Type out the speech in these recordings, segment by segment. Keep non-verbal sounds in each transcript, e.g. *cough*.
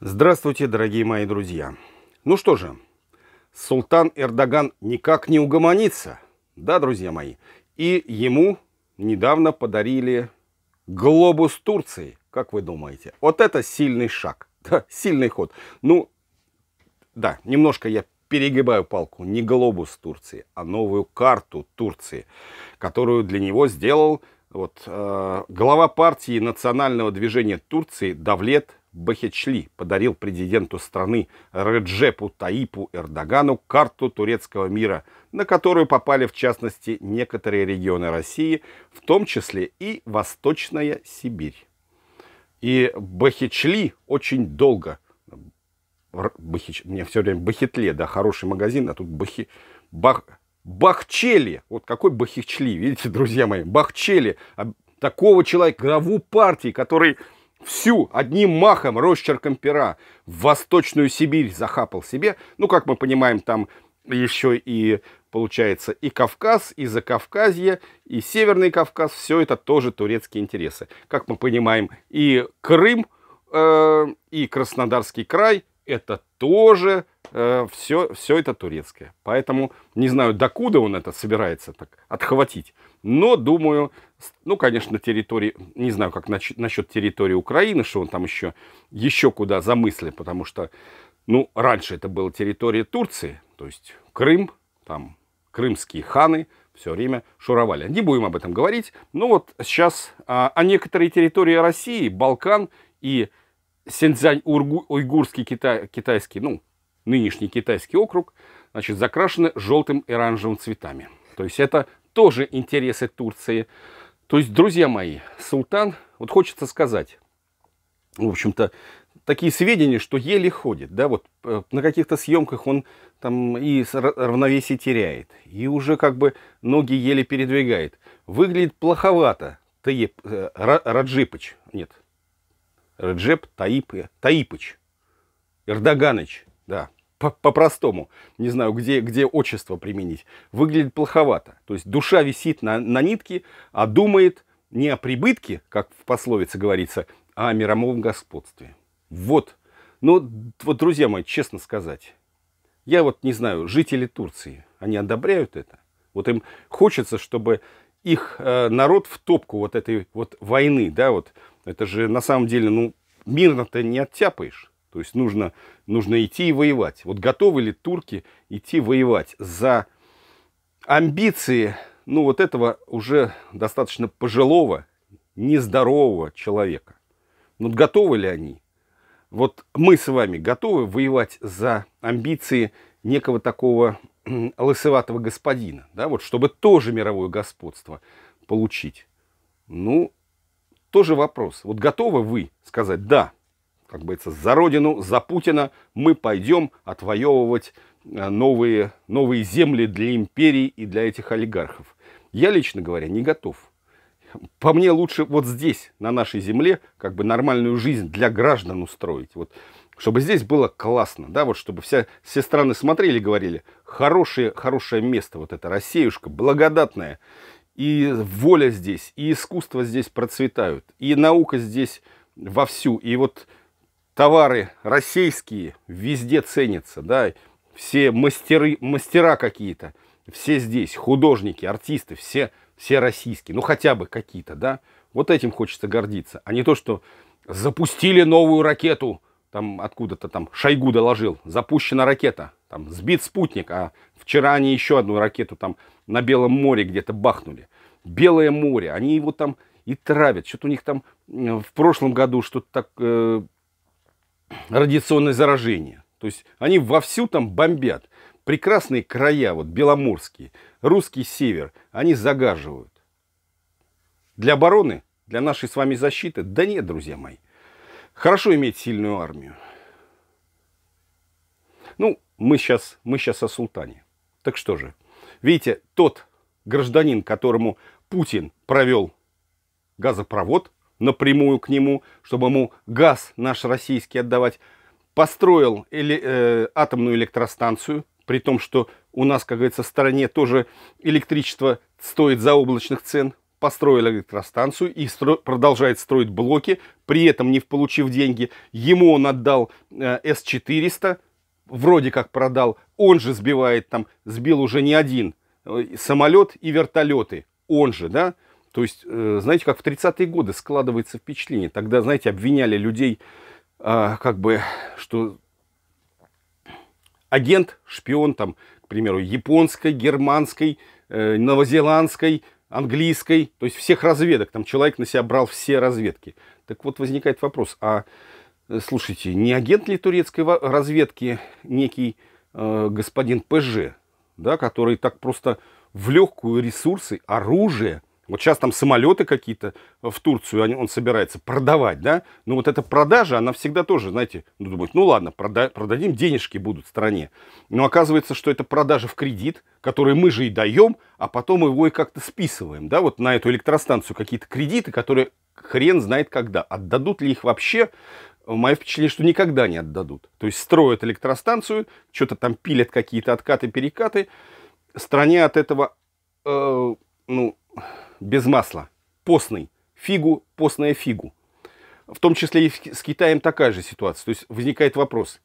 Здравствуйте, дорогие мои друзья. Ну что же, султан Эрдоган никак не угомонится, да, друзья мои? И ему недавно подарили глобус Турции, как вы думаете. Вот это сильный шаг, *laughs* да, сильный ход. Ну, да, немножко я перегибаю палку. Не глобус Турции, а новую карту Турции, которую для него сделал вот, э, глава партии национального движения Турции Давлет Бахечли подарил президенту страны Реджепу Таипу Эрдогану карту турецкого мира, на которую попали в частности некоторые регионы России, в том числе и Восточная Сибирь. И Бахечли очень долго, Бахич, мне все время Бахетле, да, хороший магазин, а тут Бахи, Бах, Бахчели, вот какой Бахичли, видите, друзья мои, Бахчели, а такого человека, главу партии, который всю одним махом, росчерком пера, в Восточную Сибирь захапал себе. Ну, как мы понимаем, там еще и получается и Кавказ, и Закавказье, и Северный Кавказ, все это тоже турецкие интересы. Как мы понимаем, и Крым, э, и Краснодарский край, это тоже э, все, все это турецкое. Поэтому не знаю, докуда он это собирается так отхватить, но думаю, ну, конечно, территории, не знаю, как нач, насчет территории Украины, что он там еще, еще куда замысли, потому что, ну, раньше это была территория Турции, то есть Крым, там крымские ханы все время шуровали. Не будем об этом говорить, но ну, вот сейчас а, а некоторые территории России, Балкан и Синьцзянь-Уйгурский китай, китайский, ну, нынешний китайский округ, значит, закрашены желтым и оранжевым цветами. То есть это тоже интересы Турции. То есть, друзья мои, султан, вот хочется сказать, в общем-то, такие сведения, что еле ходит, да, вот э, на каких-то съемках он там и равновесие теряет, и уже как бы ноги еле передвигает. Выглядит плоховато, Таип, э, Раджипыч, нет, Раджеп Таип, э, Таипыч, Эрдоганыч, да, по-простому, не знаю, где, где отчество применить, выглядит плоховато. То есть душа висит на, на нитке, а думает не о прибытке, как в пословице говорится, а о мировом господстве. Вот. Ну, вот, друзья мои, честно сказать, я вот не знаю, жители Турции, они одобряют это? Вот им хочется, чтобы их э, народ в топку вот этой вот войны, да, вот, это же на самом деле, ну, мирно-то не оттяпаешь. То есть нужно, нужно идти и воевать. Вот готовы ли турки идти воевать за амбиции, ну вот этого уже достаточно пожилого, нездорового человека. Ну, вот готовы ли они? Вот мы с вами готовы воевать за амбиции некого такого лысоватого господина, да, вот, чтобы тоже мировое господство получить. Ну, тоже вопрос. Вот готовы вы сказать «да», как говорится, за родину, за Путина мы пойдем отвоевывать э, новые, новые земли для империи и для этих олигархов. Я, лично говоря, не готов. По мне лучше вот здесь, на нашей земле, как бы нормальную жизнь для граждан устроить. Вот, чтобы здесь было классно, да, вот чтобы вся, все страны смотрели и говорили, хорошее, хорошее место вот это, Россеюшка, благодатная. И воля здесь, и искусство здесь процветают, и наука здесь вовсю. И вот товары российские везде ценятся, да, все мастеры, мастера какие-то, все здесь, художники, артисты, все, все российские, ну хотя бы какие-то, да, вот этим хочется гордиться, а не то, что запустили новую ракету, там откуда-то там Шойгу доложил, запущена ракета, там сбит спутник, а вчера они еще одну ракету там на Белом море где-то бахнули. Белое море, они его там и травят. Что-то у них там в прошлом году что-то так э, радиационное заражение. То есть они вовсю там бомбят. Прекрасные края, вот беломорские, русский север, они загаживают. Для обороны, для нашей с вами защиты? Да нет, друзья мои. Хорошо иметь сильную армию. Ну, мы сейчас, мы сейчас о султане. Так что же, видите, тот гражданин, которому Путин провел газопровод, напрямую к нему, чтобы ему газ наш российский отдавать. Построил эле, э, атомную электростанцию, при том, что у нас, как говорится, в стране тоже электричество стоит за облачных цен. Построил электростанцию и стро продолжает строить блоки, при этом не получив деньги. Ему он отдал э, С-400, вроде как продал. Он же сбивает там, сбил уже не один э, самолет и вертолеты. Он же, да? То есть, э, знаете, как в 30-е годы складывается впечатление. Тогда, знаете, обвиняли людей, а, как бы, что агент, шпион, там, к примеру, японской, германской, э, новозеландской, английской, то есть всех разведок. Там человек на себя брал все разведки. Так вот возникает вопрос, а э, слушайте, не агент ли турецкой разведки некий э, господин ПЖ, да, который так просто в легкую ресурсы, оружие вот сейчас там самолеты какие-то в Турцию он, он собирается продавать, да? Но ну, вот эта продажа, она всегда тоже, знаете, ну, думает, ну ладно, прода продадим, денежки будут в стране. Но оказывается, что это продажа в кредит, который мы же и даем, а потом его и как-то списываем, да? Вот на эту электростанцию какие-то кредиты, которые хрен знает когда. Отдадут ли их вообще? Мое впечатление, что никогда не отдадут. То есть строят электростанцию, что-то там пилят какие-то откаты-перекаты. Стране от этого э, ну, без масла, постный. Фигу, постная фигу. В том числе и с Китаем такая же ситуация. То есть возникает вопрос,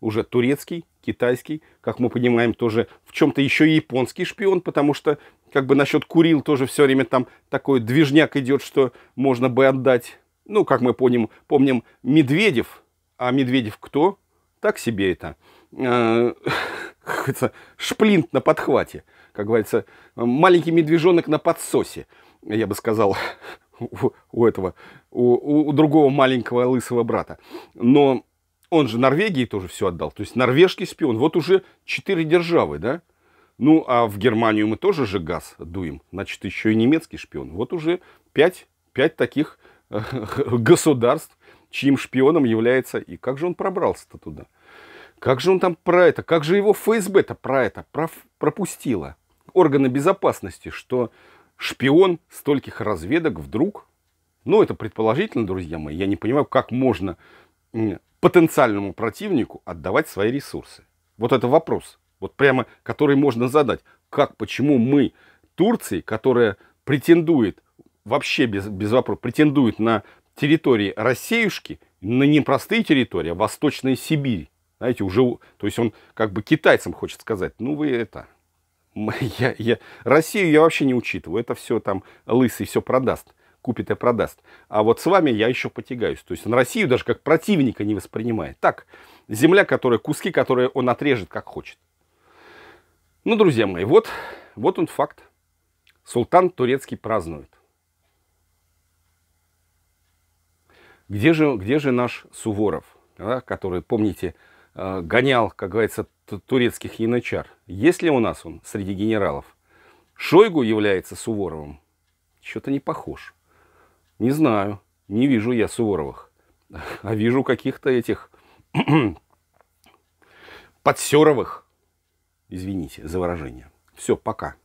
уже турецкий, китайский, как мы понимаем, тоже в чем-то еще и японский шпион, потому что как бы насчет Курил тоже все время там такой движняк идет, что можно бы отдать. Ну, как мы помним, помним Медведев. А Медведев кто? Так себе это э, *laughs* шплинт на подхвате, как говорится, маленький медвежонок на подсосе, я бы сказал, у, у этого, у, у другого маленького лысого брата. Но он же Норвегии тоже все отдал. То есть норвежский шпион. Вот уже четыре державы, да? Ну, а в Германию мы тоже же газ дуем. Значит, еще и немецкий шпион. Вот уже пять, пять таких э, *laughs* государств, чьим шпионом является... И как же он пробрался-то туда? Как же он там про это, как же его ФСБ-то про это пропустило? Органы безопасности, что шпион стольких разведок вдруг... Ну, это предположительно, друзья мои. Я не понимаю, как можно потенциальному противнику отдавать свои ресурсы. Вот это вопрос, вот прямо, который можно задать. Как, почему мы Турции, которая претендует, вообще без, без вопроса, претендует на территории Россеюшки, на непростые территории, а Восточная Сибирь, знаете, уже, то есть он как бы китайцам хочет сказать, ну вы это, *laughs* я, я, Россию я вообще не учитываю, это все там лысый все продаст, купит и продаст. А вот с вами я еще потягаюсь. То есть он Россию даже как противника не воспринимает. Так, земля, которая, куски, которые он отрежет как хочет. Ну, друзья мои, вот, вот он факт. Султан турецкий празднует. Где же, где же наш Суворов, да, который, помните, Э, гонял, как говорится, турецких янычар. Есть ли у нас он среди генералов? Шойгу является Суворовым? Что-то не похож. Не знаю, не вижу я Суворовых. *laughs* А вижу каких-то этих *clears throat* подсеровых. Извините за выражение. Все, пока.